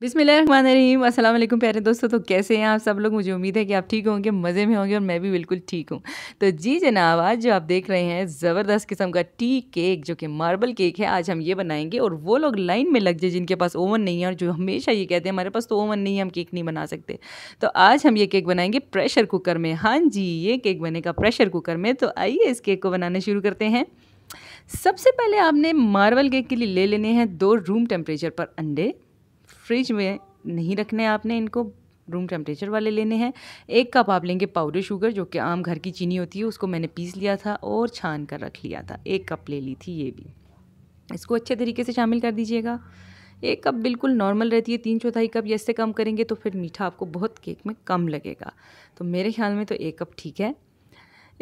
बिसमीम अल्लाम प्यारे दोस्तों तो कैसे हैं आप सब लोग मुझे उम्मीद है कि आप ठीक होंगे मज़े में होंगे और मैं भी बिल्कुल ठीक हूँ तो जी जनाब आज जो आप देख रहे हैं ज़बरदस्त किस्म का टी केक जो कि मार्बल केक है आज हम ये बनाएंगे और वो लोग लाइन में लग जाए जिनके पास ओवन नहीं है और जो हमेशा ये कहते हैं हमारे पास तो ओवन नहीं है हम केक नहीं बना सकते तो आज हम ये केक बनाएंगे प्रेशर कुकर में हाँ जी ये केक बनेगा प्रेशर कुकर में तो आइए इस केक को बनाना शुरू करते हैं सबसे पहले आपने मार्बल केक के लिए ले लेने हैं दो रूम टेम्परेचर पर अंडे फ्रिज में नहीं रखने आपने इनको रूम टेम्परेचर वाले लेने हैं एक कप आप लेंगे पाउडर शुगर जो कि आम घर की चीनी होती है उसको मैंने पीस लिया था और छान कर रख लिया था एक कप ले ली थी ये भी इसको अच्छे तरीके से शामिल कर दीजिएगा एक कप बिल्कुल नॉर्मल रहती है तीन चौथाई कप या इससे कम करेंगे तो फिर मीठा आपको बहुत केक में कम लगेगा तो मेरे ख्याल में तो एक कप ठीक है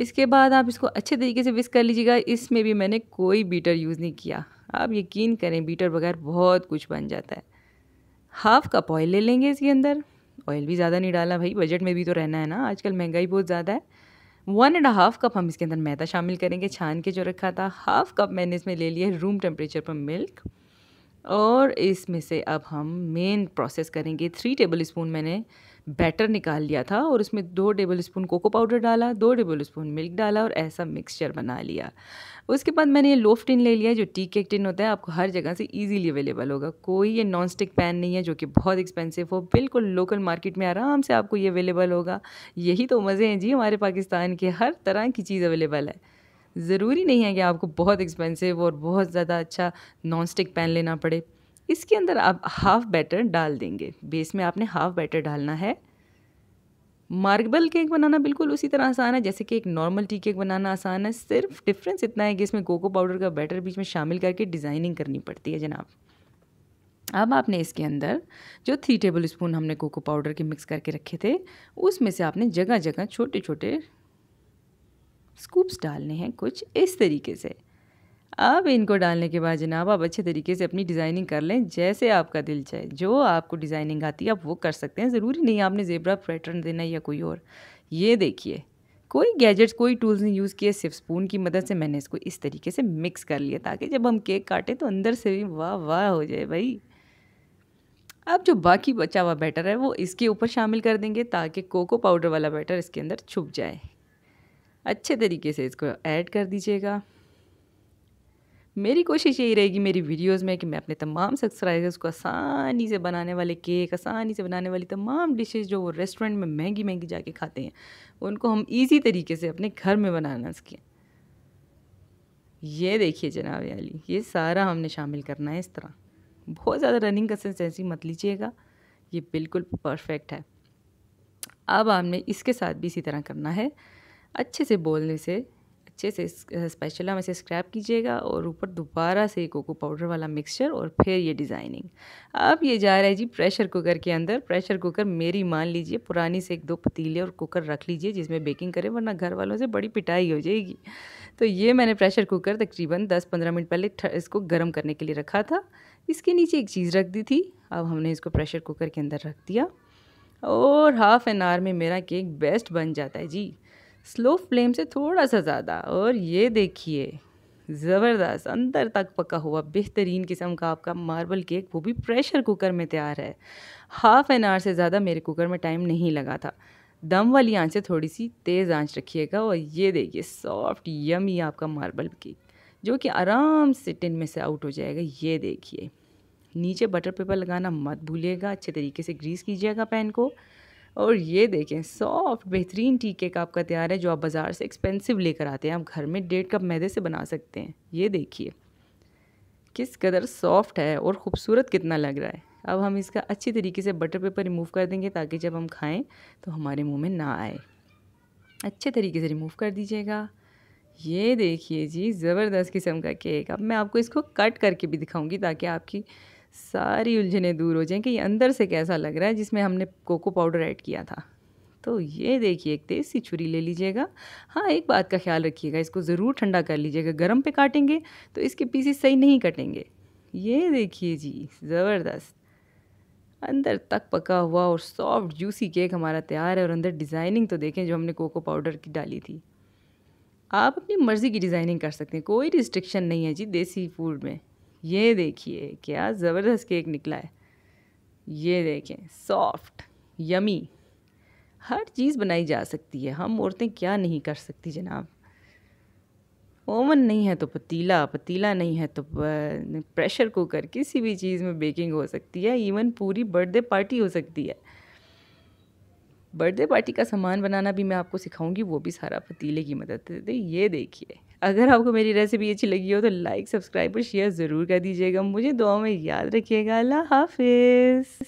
इसके बाद आप इसको अच्छे तरीके से विस्क कर लीजिएगा इसमें भी मैंने कोई बीटर यूज़ नहीं किया आप यकीन करें बीटर बगैर बहुत कुछ बन जाता है हाफ कप ऑयल ले लेंगे इसके अंदर ऑयल भी ज़्यादा नहीं डाला भाई बजट में भी तो रहना है ना आजकल महंगाई बहुत ज़्यादा है वन एंड हाफ कप हम इसके अंदर मैदा शामिल करेंगे छान के जो रखा था हाफ कप मैंने इसमें ले लिया रूम टेम्परेचर पर मिल्क और इसमें से अब हम मेन प्रोसेस करेंगे थ्री टेबल स्पून मैंने बैटर निकाल लिया था और उसमें दो टेबल स्पून कोको पाउडर डाला दो टेबल स्पून मिल्क डाला और ऐसा मिक्सचर बना लिया उसके बाद मैंने ये लोफ टिन ले लिया जो टी केक टिन होता है आपको हर जगह से ईजीली अवेलेबल होगा कोई ये नॉन स्टिक पैन नहीं है जो कि बहुत एक्सपेंसिव हो बिल्कुल लोकल मार्केट में आराम से आपको ये अवेलेबल होगा यही तो मज़े हैं जी हमारे पाकिस्तान के हर तरह की चीज़ अवेलेबल है ज़रूरी नहीं है कि आपको बहुत एक्सपेंसिव और बहुत ज़्यादा अच्छा नॉन स्टिक पैन लेना पड़े इसके अंदर आप हाफ़ बैटर डाल देंगे बेस में आपने हाफ़ बैटर डालना है मार्बल केक बनाना बिल्कुल उसी तरह आसान है जैसे कि एक नॉर्मल टी केक बनाना आसान है सिर्फ डिफरेंस इतना है कि इसमें कोको पाउडर का बैटर बीच में शामिल करके डिज़ाइनिंग करनी पड़ती है जनाब अब आपने इसके अंदर जो थ्री टेबल स्पून हमने कोको पाउडर के मिक्स करके रखे थे उसमें से आपने जगह जगह छोटे छोटे स्कूप्स डालने हैं कुछ इस तरीके से अब इनको डालने के बाद जनाब आप अच्छे तरीके से अपनी डिज़ाइनिंग कर लें जैसे आपका दिल चाहे जो आपको डिज़ाइनिंग आती है आप वो कर सकते हैं ज़रूरी नहीं आपने जेबरा पैटर्न देना या कोई और ये देखिए कोई गैजेट्स कोई टूल्स नहीं यूज़ किए सिर्फ स्पून की मदद से मैंने इसको इस तरीके से मिक्स कर लिया ताकि जब हम केक काटें तो अंदर से भी वाह वाह हो जाए भाई अब जो बाकी बचा हुआ बैटर है वो इसके ऊपर शामिल कर देंगे ताकि कोको पाउडर वाला बैटर इसके अंदर छुप जाए अच्छे तरीके से इसको ऐड कर दीजिएगा मेरी कोशिश यही रहेगी मेरी वीडियोस में कि मैं अपने तमाम सब्सक्राइबर्स को आसानी से बनाने वाले केक आसानी से बनाने वाली तमाम डिशेस जो वो रेस्टोरेंट में महंगी महंगी जाके खाते हैं उनको हम इजी तरीके से अपने घर में बनाना सकें ये देखिए जनाब अली ये सारा हमने शामिल करना है इस तरह बहुत ज़्यादा रनिंग कंसिस्टेंसी मत लीजिएगा ये बिल्कुल परफेक्ट है अब हमने इसके साथ भी इसी तरह करना है अच्छे से बोलने से अच्छे से स्पेशला में से स्क्रैप कीजिएगा और ऊपर दोबारा से कोको पाउडर वाला मिक्सचर और फिर ये डिज़ाइनिंग अब ये जा रहा है जी प्रेशर कुकर के अंदर प्रेशर कुकर मेरी मान लीजिए पुरानी से एक दो पतीले और कुकर रख लीजिए जिसमें बेकिंग करें वरना घर वालों से बड़ी पिटाई हो जाएगी तो ये मैंने प्रेशर कुकर तकरीबन दस पंद्रह मिनट पहले इसको गर्म करने के लिए रखा था इसके नीचे एक चीज़ रख दी थी अब हमने इसको प्रेशर कुकर के अंदर रख दिया और हाफ़ एन आवर में मेरा केक बेस्ट बन जाता है जी स्लो फ्लेम से थोड़ा सा ज़्यादा और ये देखिए ज़बरदस्त अंदर तक पका हुआ बेहतरीन किस्म का आपका मार्बल केक वो भी प्रेशर कुकर में तैयार है हाफ़ एन आवर से ज़्यादा मेरे कुकर में टाइम नहीं लगा था दम वाली आंच से थोड़ी सी तेज़ आंच रखिएगा और ये देखिए सॉफ्ट यमी आपका मार्बल केक जो कि आराम से टिन में से आउट हो जाएगा ये देखिए नीचे बटर पेपर लगाना मत भूलिएगा अच्छे तरीके से ग्रीस कीजिएगा पैन को और ये देखें सॉफ्ट बेहतरीन टी केक आपका तैयार है जो आप बाज़ार से एक्सपेंसिव लेकर आते हैं आप घर में डेढ़ कप मैदे से बना सकते हैं ये देखिए किस कदर सॉफ्ट है और ख़ूबसूरत कितना लग रहा है अब हम इसका अच्छी तरीके से बटर पेपर रिमूव कर देंगे ताकि जब हम खाएं तो हमारे मुंह में ना आए अच्छे तरीके से रिमूव कर दीजिएगा ये देखिए जी ज़बरदस्त किस्म का केक अब मैं आपको इसको कट करके भी दिखाऊंगी ताकि आपकी सारी उलझने दूर हो जाएं कि ये अंदर से कैसा लग रहा है जिसमें हमने कोको पाउडर ऐड किया था तो ये देखिए एक तेज़ सी छुरी ले लीजिएगा हाँ एक बात का ख्याल रखिएगा इसको ज़रूर ठंडा कर लीजिएगा गर्म पे काटेंगे तो इसके पीसीस सही नहीं कटेंगे ये देखिए जी ज़बरदस्त अंदर तक पका हुआ और सॉफ्ट जूसी केक हमारा तैयार है और अंदर डिज़ाइनिंग तो देखें जो हमने कोको पाउडर की डाली थी आप अपनी मर्ज़ी की डिज़ाइनिंग कर सकते हैं कोई रिस्ट्रिक्शन नहीं है जी देसी फूड में ये देखिए क्या ज़बरदस्त केक निकला है ये देखें सॉफ्ट यमी हर चीज़ बनाई जा सकती है हम औरतें क्या नहीं कर सकती जनाब ओवन नहीं है तो पतीला पतीला नहीं है तो प्रेशर कुकर किसी भी चीज़ में बेकिंग हो सकती है इवन पूरी बर्थडे पार्टी हो सकती है बर्थडे पार्टी का सामान बनाना भी मैं आपको सिखाऊंगी वो भी सारा पतीले की मदद से तो ये देखिए अगर आपको मेरी रेसिपी अच्छी लगी हो तो लाइक सब्सक्राइब और शेयर ज़रूर कर दीजिएगा मुझे दुआ में याद रखिएगा अल्लाह हाफिज़